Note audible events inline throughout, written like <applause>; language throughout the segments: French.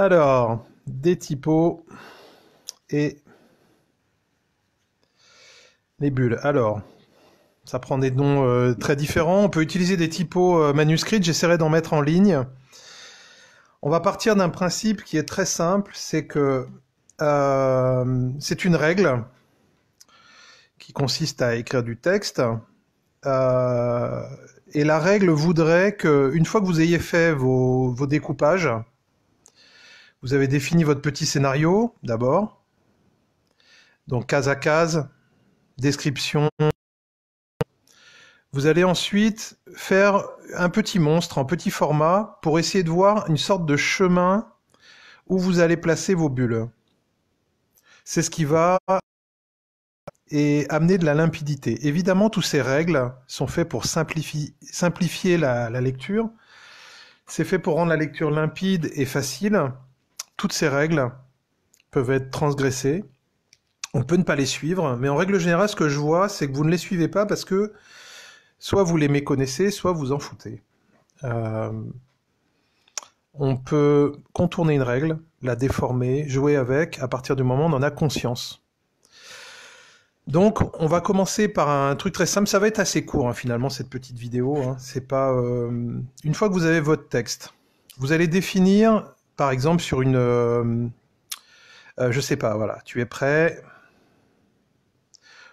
Alors, des typos et les bulles. Alors, ça prend des noms euh, très différents. On peut utiliser des typos euh, manuscrits. J'essaierai d'en mettre en ligne. On va partir d'un principe qui est très simple, c'est que euh, c'est une règle qui consiste à écrire du texte. et la règle voudrait que, une fois que vous ayez fait vos découpages, vous avez défini votre petit scénario d'abord. Donc case à case, description. Vous allez ensuite faire un petit monstre en petit format pour essayer de voir une sorte de chemin où vous allez placer vos bulles. C'est ce qui va et amener de la limpidité. Évidemment, toutes ces règles sont faites pour simplifier, la lecture. C'est fait pour rendre la lecture limpide et facile toutes ces règles peuvent être transgressées. On peut ne pas les suivre, mais en règle générale, ce que je vois, c'est que vous ne les suivez pas parce que soit vous les méconnaissez, soit vous en foutez. Euh, on peut contourner une règle, la déformer, jouer avec, à partir du moment où on en a conscience. Donc, on va commencer par un truc très simple. Ça va être assez court, hein, finalement, cette petite vidéo. Hein. C'est pas. Euh, une fois que vous avez votre texte, vous allez définir par exemple sur une... Euh, euh, je sais pas, voilà, tu es prêt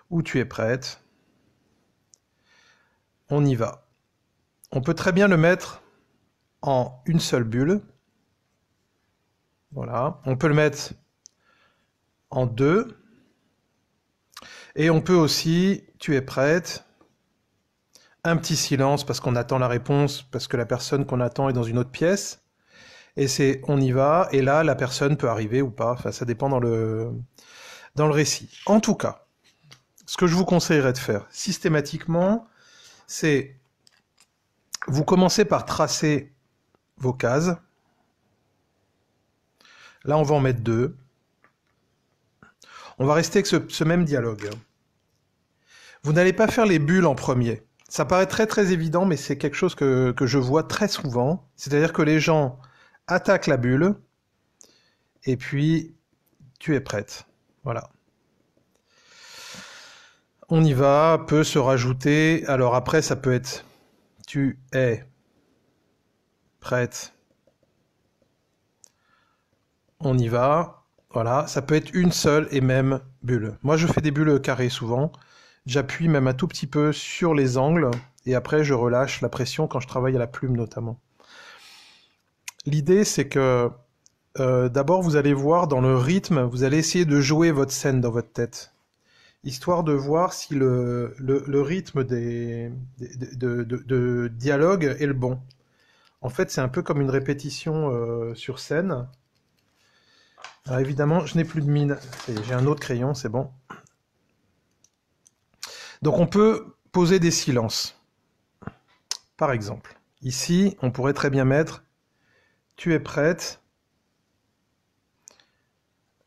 ou tu es prête. On y va. On peut très bien le mettre en une seule bulle. Voilà. On peut le mettre en deux. Et on peut aussi, tu es prête, un petit silence parce qu'on attend la réponse, parce que la personne qu'on attend est dans une autre pièce. Et c'est on y va, et là, la personne peut arriver ou pas. Enfin, ça dépend dans le, dans le récit. En tout cas, ce que je vous conseillerais de faire systématiquement, c'est vous commencez par tracer vos cases. Là, on va en mettre deux. On va rester avec ce, même dialogue. Vous n'allez pas faire les bulles en premier. Ça paraît très très évident, mais c'est quelque chose que, que je vois très souvent. C'est-à-dire que les gens attaque la bulle, et puis tu es prête. Voilà. On y va, peut se rajouter. Alors après, ça peut être tu es prête. On y va. Voilà, ça peut être une seule et même bulle. Moi, je fais des bulles carrées souvent. J'appuie même un tout petit peu sur les angles et après, je relâche la pression quand je travaille à la plume notamment l'idée c'est que euh, d'abord vous allez voir dans le rythme, vous allez essayer de jouer votre scène dans votre tête, histoire de voir si le, rythme des, de, dialogue est le bon. En fait, c'est un peu comme une répétition euh, sur scène. évidemment, je n'ai plus de mine. J'ai un autre crayon, c'est bon. Donc on peut poser des silences. Par exemple, ici, on pourrait très bien mettre tu es prête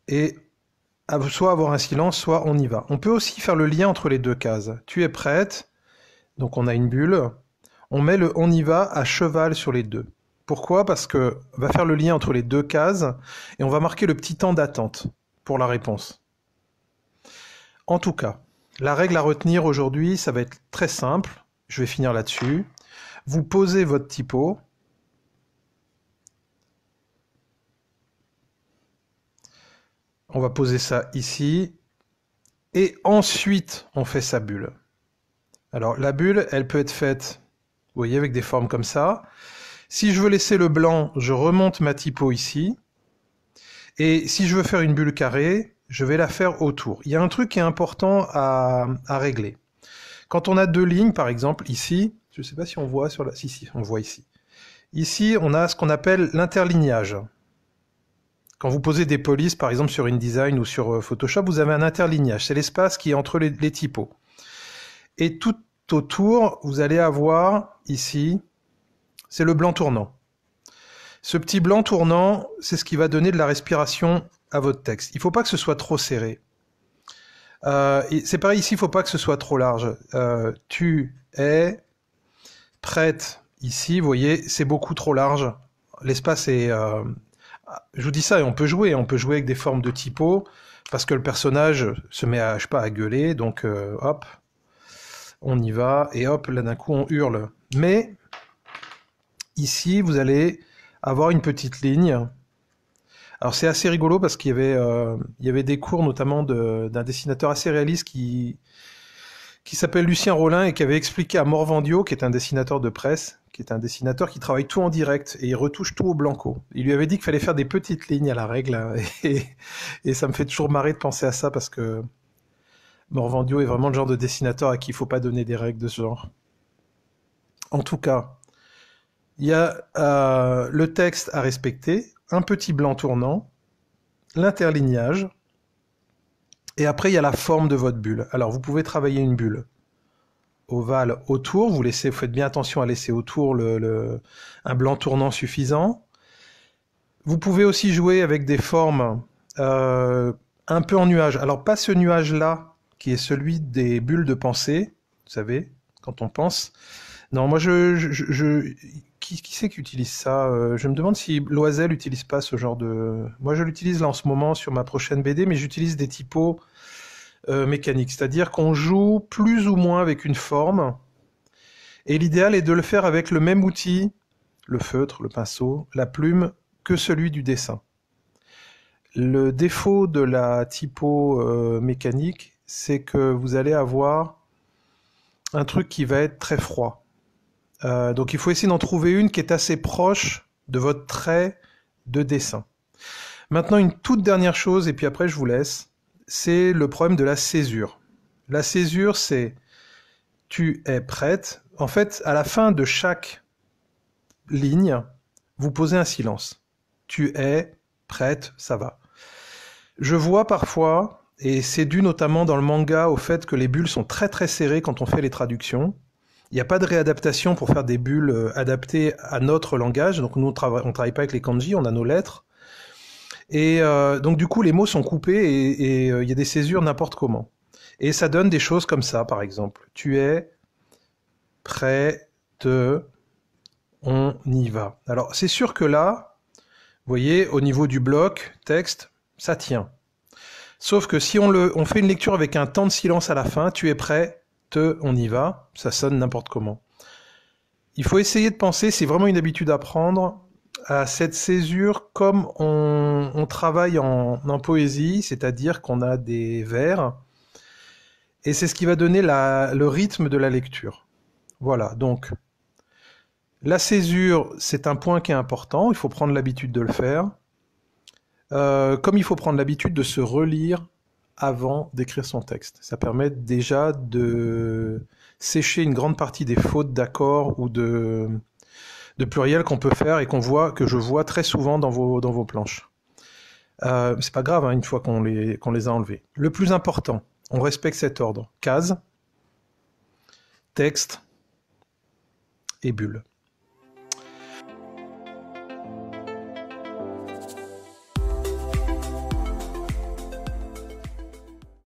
et soit avoir un silence, soit on y va. On peut aussi faire le lien entre les deux cases. Tu es prête, donc on a une bulle, on met le on y va à cheval sur les deux. Pourquoi Parce que va faire le lien entre les deux cases et on va marquer le petit temps d'attente pour la réponse. En tout cas, la règle à retenir aujourd'hui, ça va être très simple. Je vais finir là-dessus. Vous posez votre typo, On va poser ça ici. Et ensuite, on fait sa bulle. Alors la bulle, elle peut être faite, vous voyez, avec des formes comme ça. Si je veux laisser le blanc, je remonte ma typo ici. Et si je veux faire une bulle carrée, je vais la faire autour. Il y a un truc qui est important à, régler. Quand on a deux lignes, par exemple, ici, je ne sais pas si on voit sur la... Si, si, on voit ici. Ici, on a ce qu'on appelle l'interlignage. Quand vous posez des polices, par exemple sur InDesign ou sur euh, Photoshop, vous avez un interlignage. C'est l'espace qui est entre les, typos. Et tout autour, vous allez avoir ici, c'est le blanc tournant. Ce petit blanc tournant, c'est ce qui va donner de la respiration à votre texte. Il ne faut pas que ce soit trop serré. Euh, c'est pareil ici, il ne faut pas que ce soit trop large. Euh, tu es prête ici, vous voyez, c'est beaucoup trop large. L'espace est, je vous dis ça et on peut jouer, on peut jouer avec des formes de typo parce que le personnage se met à, je pas, à gueuler, donc euh, hop, on y va et hop, là d'un coup on hurle. Mais ici, vous allez avoir une petite ligne. Alors c'est assez rigolo parce qu'il y avait, euh, y avait des cours notamment d'un dessinateur assez réaliste qui, qui s'appelle Lucien Rollin et qui avait expliqué à Morvandio, qui est un dessinateur de presse, qui est un dessinateur qui travaille tout en direct et il retouche tout au blanco. Il lui avait dit qu'il fallait faire des petites lignes à la règle hein, <laughs> et, ça me fait toujours marrer de penser à ça parce que Morvandio est vraiment le genre de dessinateur à qui il ne faut pas donner des règles de ce genre. En tout cas, il y a euh, le texte à respecter, un petit blanc tournant, l'interlignage, et après, il y a la forme de votre bulle. Alors, vous pouvez travailler une bulle ovale autour. Vous laissez, faites bien attention à laisser autour le, un blanc tournant suffisant. Vous pouvez aussi jouer avec des formes euh, un peu en nuage. Alors, pas ce nuage-là, qui est celui des bulles de pensée, vous savez, quand on pense. Non, moi, je. qui, qui c'est qui utilise ça euh, Je me demande si Loisel n'utilise pas ce genre de. Moi, je l'utilise là en ce moment sur ma prochaine BD, mais j'utilise des typos euh, mécanique. C'est-à-dire qu'on joue plus ou moins avec une forme, et l'idéal est de le faire avec le même outil, le feutre, le pinceau, la plume, que celui du dessin. Le défaut de la typo euh, mécanique, c'est que vous allez avoir un truc qui va être très froid. Euh, donc il faut essayer d'en trouver une qui est assez proche de votre trait de dessin. Maintenant, une toute dernière chose, et puis après je vous laisse c'est le problème de la césure. La césure, c'est tu es prête. En fait, à la fin de chaque ligne, vous posez un silence. Tu es prête, ça va. Je vois parfois, et c'est dû notamment dans le manga au fait que les bulles sont très très serrées quand on fait les traductions. Il n'y a pas de réadaptation pour faire des bulles euh, adaptées à notre langage. Donc nous, on ne travaille pas avec les kanji, on a nos lettres. Et euh, donc du coup, les mots sont coupés et euh, il y a des césures n'importe comment. Et ça donne des choses comme ça, par exemple. Tu es prêt de... On y va. Alors c'est sûr que là, vous voyez, au niveau du bloc texte, ça tient. Sauf que si on, le, on fait une lecture avec un temps de silence à la fin, tu es prêt, te, on y va, ça sonne n'importe comment. Il faut essayer de penser, c'est vraiment une habitude à prendre, à cette césure comme on, travaille en, poésie, c'est-à-dire qu'on a des vers, et c'est ce qui va donner le rythme de la lecture. Voilà, donc la césure, c'est un point qui est important, il faut prendre l'habitude de le faire, euh, comme il faut prendre l'habitude de se relire avant d'écrire son texte. Ça permet déjà de sécher une grande partie des fautes d'accord ou de de pluriel qu'on peut faire et qu'on voit, que je vois très souvent dans vos, dans vos planches. Euh, c'est pas grave hein, une fois qu'on les, qu'on les a enlevés. Le plus important, on respecte cet ordre. Case, texte et bulle.